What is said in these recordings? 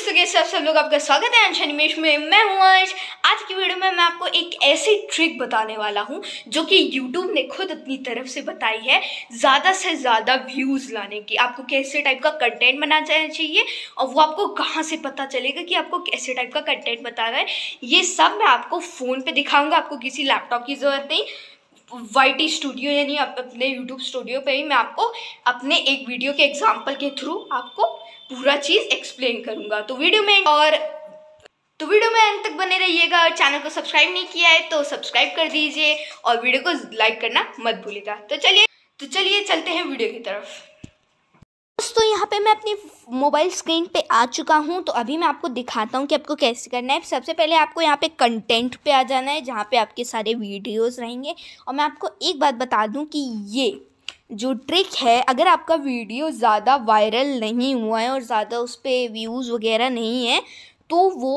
दोस्तों के साथ सब लोग आपका स्वागत है अंश एनिमेश में मैं हूँ आज आज की वीडियो में मैं आपको एक ऐसी ट्रिक बताने वाला हूं जो कि यूट्यूब ने खुद अपनी तरफ से बताई है ज़्यादा से ज़्यादा व्यूज़ लाने की आपको कैसे टाइप का कंटेंट बनाना चाहिए और वो आपको कहाँ से पता चलेगा कि आपको कैसे टाइप का कंटेंट बताना है ये सब मैं आपको फ़ोन पर दिखाऊँगा आपको किसी लैपटॉप की ज़रूरत नहीं वाई स्टूडियो यानी अपने यूट्यूब स्टूडियो पे ही मैं आपको अपने एक वीडियो के एग्जाम्पल के थ्रू आपको पूरा चीज़ एक्सप्लेन करूंगा तो वीडियो में और तो वीडियो में अंत तक बने रहिएगा और चैनल को सब्सक्राइब नहीं किया है तो सब्सक्राइब कर दीजिए और वीडियो को लाइक करना मत भूलिएगा तो चलिए तो चलिए चलते हैं वीडियो की तरफ दोस्तों यहाँ पे मैं अपनी मोबाइल स्क्रीन पे आ चुका हूँ तो अभी मैं आपको दिखाता हूँ कि आपको कैसे करना है सबसे पहले आपको यहाँ पे कंटेंट पे आ जाना है जहाँ पे आपके सारे वीडियोस रहेंगे और मैं आपको एक बात बता दूँ कि ये जो ट्रिक है अगर आपका वीडियो ज़्यादा वायरल नहीं हुआ है और ज़्यादा उस पर व्यूज़ वगैरह नहीं है तो वो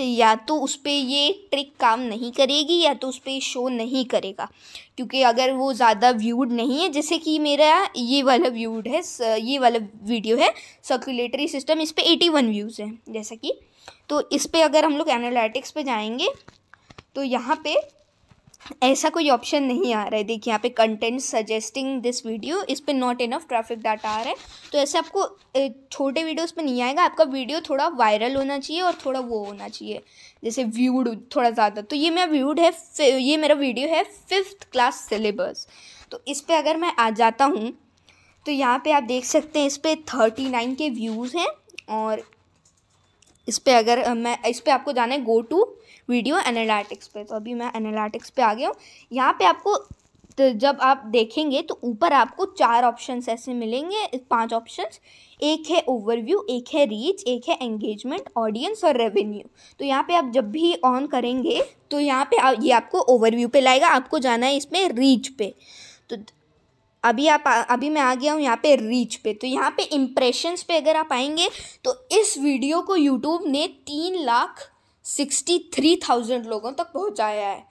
या तो उस पर ये ट्रिक काम नहीं करेगी या तो उस पर शो नहीं करेगा क्योंकि अगर वो ज़्यादा व्यूड नहीं है जैसे कि मेरा ये वाला व्यूड है ये वाला वीडियो है सर्कुलेटरी सिस्टम इस पर एटी वन व्यूज़ हैं जैसा कि तो इस पर अगर हम लोग एनालिटिक्स पे जाएंगे तो यहाँ पे ऐसा कोई ऑप्शन नहीं आ रहा है देखिए यहाँ पे कंटेंट सजेस्टिंग दिस वीडियो इस पर नॉट इनफ ट्रैफिक डाटा आ रहा है तो ऐसे आपको छोटे वीडियोस पे नहीं आएगा आपका वीडियो थोड़ा वायरल होना चाहिए और थोड़ा वो होना चाहिए जैसे व्यूड थोड़ा ज़्यादा तो ये मेरा व्यूड है ये मेरा वीडियो है फिफ्थ क्लास सिलेबस तो इस पर अगर मैं आ जाता हूँ तो यहाँ पर आप देख सकते हैं इस पर थर्टी नाइन के व्यूज़ हैं और इस पर अगर मैं इस पर आपको जाना है गो टू वीडियो एनालिटिक्स पे तो अभी मैं एनालिटिक्स पे आ गया हूँ यहाँ पे आपको तो जब आप देखेंगे तो ऊपर आपको चार ऑप्शंस ऐसे मिलेंगे पांच ऑप्शंस एक है ओवरव्यू एक है रीच एक है एंगेजमेंट ऑडियंस और रेवेन्यू तो यहाँ पे आप जब भी ऑन करेंगे तो यहाँ पे ये आपको ओवरव्यू पे लाएगा आपको जाना है इसमें रीच पे तो अभी आप अभी मैं आ गया हूँ यहाँ पे रीच पे तो यहाँ पे इम्प्रेशंस पे अगर आप आएंगे तो इस वीडियो को यूट्यूब ने तीन लाख सिक्सटी थ्री थाउजेंड लोगों तक पहुँचाया है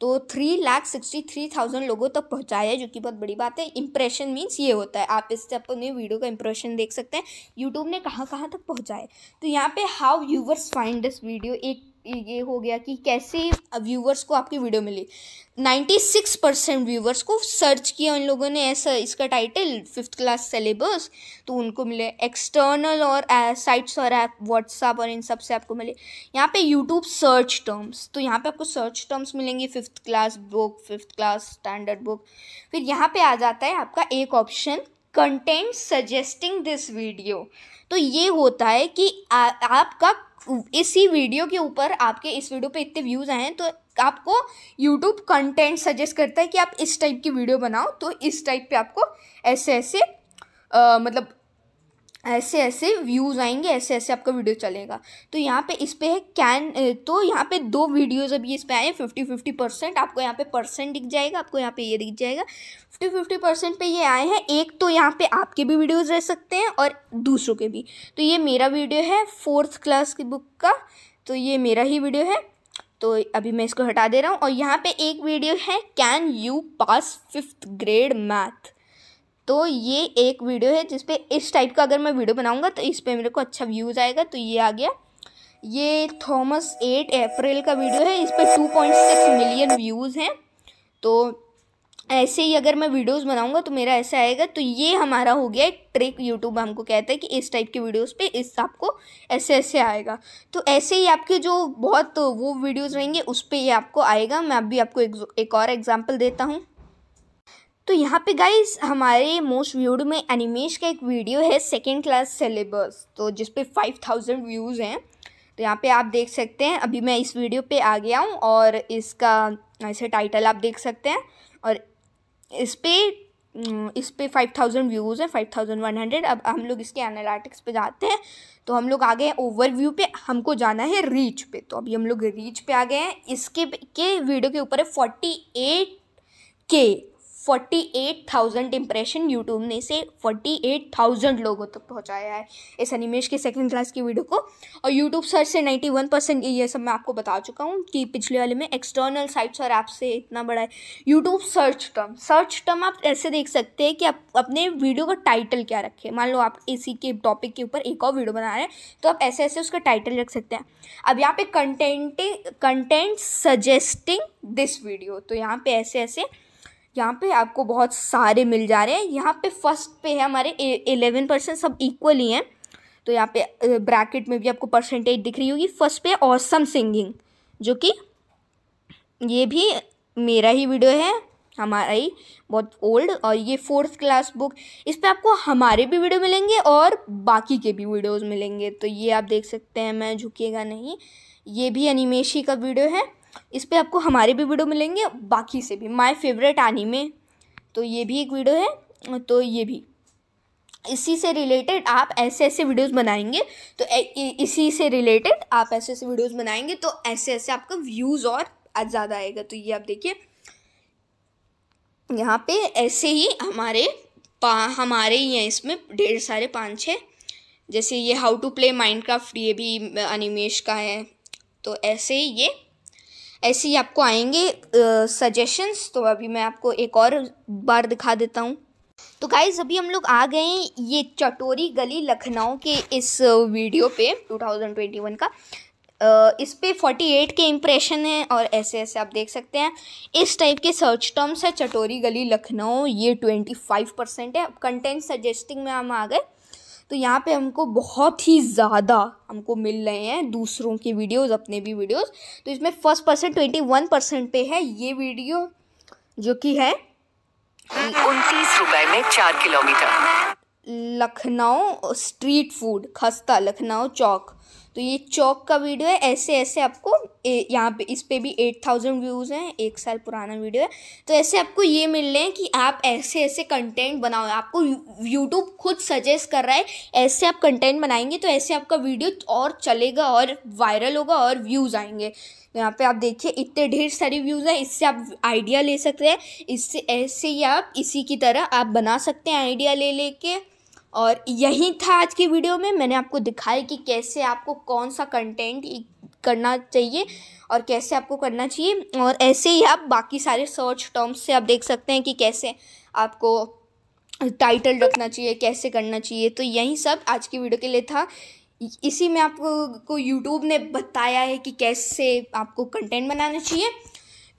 तो three lakh sixty three thousand लोगों तक पहुँचाया है जो कि बहुत बड़ी बात है इम्प्रेशन मीन्स ये होता है आप इससे अपने वीडियो का इम्प्रेशन देख सकते हैं यूट्यूब ने कहाँ कहाँ तक पहुँचाया तो यहाँ पे how viewers find this video एक ये हो गया कि कैसे व्यूवर्स को आपकी वीडियो मिली नाइन्टी सिक्स परसेंट व्यूवर्स को सर्च किया उन लोगों ने ऐसा इसका टाइटल फिफ्थ क्लास सिलेबस तो उनको मिले एक्सटर्नल और साइट्स और ऐप व्हाट्सअप और इन सब से आपको मिले यहाँ पे यूट्यूब सर्च टर्म्स तो यहाँ पे आपको सर्च टर्म्स मिलेंगे fifth class book fifth class standard book फिर यहाँ पर आ जाता है आपका एक option content suggesting this video तो ये होता है कि आ, आपका इसी वीडियो के ऊपर आपके इस वीडियो पे इतने व्यूज़ आए हैं तो आपको यूट्यूब कंटेंट सजेस्ट करता है कि आप इस टाइप की वीडियो बनाओ तो इस टाइप पे आपको ऐसे ऐसे आ, मतलब ऐसे ऐसे व्यूज़ आएंगे ऐसे ऐसे आपका वीडियो चलेगा तो यहाँ पे इस पर है कैन तो यहाँ पे दो वीडियोज़ अभी इस पर आए फिफ्टी फिफ्टी परसेंट आपको यहाँ पे परसेंट दिख जाएगा आपको यहाँ पे ये दिख जाएगा फिफ्टी फिफ्टी परसेंट पे ये आए हैं एक तो यहाँ पे आपके भी वीडियोज़ रह सकते हैं और दूसरों के भी तो ये मेरा वीडियो है फोर्थ क्लास की बुक का तो ये मेरा ही वीडियो है तो अभी मैं इसको हटा दे रहा हूँ और यहाँ पे एक वीडियो है can you pass fifth grade math तो ये एक वीडियो है जिसपे इस टाइप का अगर मैं वीडियो बनाऊँगा तो इस पर मेरे को अच्छा व्यूज़ आएगा तो ये आ गया ये थॉमस एट अप्रैल का वीडियो है इस पर two point six million views हैं तो ऐसे ही अगर मैं वीडियोस बनाऊंगा तो मेरा ऐसा आएगा तो ये हमारा हो गया एक ट्रिक यूट्यूब हमको कहता है कि इस टाइप के वीडियोस पे इस आपको ऐसे ऐसे आएगा तो ऐसे ही आपके जो बहुत वो वीडियोस रहेंगे उस पर ये आपको आएगा मैं अभी आपको एक, एक और एग्जांपल देता हूँ तो यहाँ पे गाइस हमारे मोस्ट व्यूड में एनिमेश का एक वीडियो है सेकेंड क्लास सेलेबस तो जिसपे फाइव थाउजेंड व्यूज़ हैं तो यहाँ पे आप देख सकते हैं अभी मैं इस वीडियो पे आ गया हूँ और इसका ऐसे टाइटल आप देख सकते हैं और इस पर हम्म, इस पर फाइव थाउजेंड व्यूज़ हैं फाइव थाउजेंड वन हंड्रेड अब हम लोग इसके एनालिटिक्स पे जाते हैं तो हम लोग आ गए ओवर ओवरव्यू पे हमको जाना है रीच पे तो अभी हम लोग रीच पे आ गए हैं इसके के वीडियो के ऊपर है forty eight K forty eight thousand impression YouTube ने इसे फोर्टी एट थाउजेंड लोगों तक तो पहुंचाया है इस अनिमेश के सेकंड क्लास की वीडियो को और यूट्यूब सर्च से नाइन्टी वन परसेंट ये सब मैं आपको बता चुका हूँ कि पिछले वाले में एक्सटर्नल साइट्स और ऐप से इतना बड़ा है YouTube search term search term आप ऐसे देख सकते हैं कि आप अपने वीडियो का टाइटल क्या रखें मान लो आप इसी के टॉपिक के ऊपर एक और वीडियो बना रहे हैं तो आप ऐसे ऐसे उसका टाइटल रख सकते हैं अब यहाँ पे content content suggesting this video तो यहाँ पे ऐसे ऐसे यहाँ पे आपको बहुत सारे मिल जा रहे हैं यहाँ पे फर्स्ट पे है हमारे एलेवन परसेंट सब इक्वल ही हैं तो यहाँ पे ब्रैकेट में भी आपको परसेंटेज दिख रही होगी फर्स्ट पे ऑसम सिंगिंग जो कि ये भी मेरा ही वीडियो है हमारा ही बहुत ओल्ड और ये फोर्थ क्लास बुक इस पर आपको हमारे भी वीडियो मिलेंगे और बाकी के भी वीडियोज मिलेंगे तो ये आप देख सकते हैं मैं झुकिएगा नहीं ये भी अनिमेशी का वीडियो है इस पर आपको हमारे भी वीडियो मिलेंगे बाकी से भी माई फेवरेट में तो ये भी एक वीडियो है तो ये भी इसी से रिलेटेड आप ऐसे ऐसे वीडियोस बनाएंगे तो इसी से रिलेटेड आप ऐसे ऐसे वीडियोस बनाएंगे तो ऐसे ऐसे आपका व्यूज़ और ज़्यादा आएगा तो ये आप देखिए यहाँ पे ऐसे ही हमारे पा हमारे ही हैं इसमें ढेर सारे पाँच छः जैसे ये how to play Minecraft ये भी अनिमेश का है तो ऐसे ही ये ऐसे ही आपको आएंगे सजेशंस तो अभी मैं आपको एक और बार दिखा देता हूँ तो गाइज अभी हम लोग आ गए ये चटोरी गली लखनऊ के इस वीडियो पे 2021 का इस पे एट के इम्प्रेशन हैं और ऐसे ऐसे आप देख सकते हैं इस टाइप के सर्च टर्म्स है चटोरी गली लखनऊ ये 25 परसेंट है कंटेंट सजेस्टिंग में हम आ गए तो यहाँ पे हमको बहुत ही ज़्यादा हमको मिल रहे हैं दूसरों के वीडियोस अपने भी वीडियोस तो इसमें first percent twenty one percent पे है ये वीडियो जो कि है उनतीस रुपए में चार किलोमीटर लखनऊ स्ट्रीट फूड खस्ता लखनऊ चौक तो ये चौक का वीडियो है ऐसे ऐसे आपको यहाँ पे इस पर भी एट थाउजेंड व्यूज़ हैं एक साल पुराना वीडियो है तो ऐसे आपको ये मिल रहे हैं कि आप ऐसे ऐसे कंटेंट बनाओ आपको यूट्यूब खुद सजेस्ट कर रहा है ऐसे आप कंटेंट बनाएंगे तो ऐसे आपका वीडियो और चलेगा और वायरल होगा और व्यूज़ आएंगे यहाँ पे आप देखिए इतने ढेर सारे व्यूज़ हैं इससे आप आइडिया ले सकते हैं इससे ऐसे ही आप इसी की तरह आप बना सकते हैं आइडिया ले लेके और यही था आज की वीडियो में मैंने आपको दिखाया कि कैसे आपको कौन सा कंटेंट करना चाहिए और कैसे आपको करना चाहिए और ऐसे ही आप बाकी सारे सर्च टर्म्स से आप देख सकते हैं कि कैसे आपको टाइटल रखना चाहिए कैसे करना चाहिए तो यही सब आज की वीडियो के लिए था इसी में आपको को यूट्यूब ने बताया है कि कैसे आपको कंटेंट बनाना चाहिए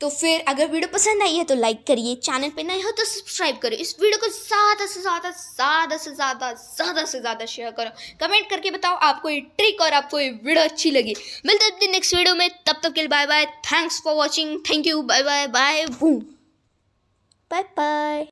तो फिर अगर वीडियो पसंद आई है तो लाइक करिए चैनल पे नए हो तो सब्सक्राइब करो इस वीडियो को ज़्यादा से ज़्यादा ज़्यादा से ज़्यादा ज़्यादा से ज़्यादा शेयर करो कमेंट करके बताओ आपको ये ट्रिक और आपको ये वीडियो अच्छी लगी मिलते हैं अपनी नेक्स्ट वीडियो में तब तक के लिए bye bye thanks for watching thank you bye bye bye bye bye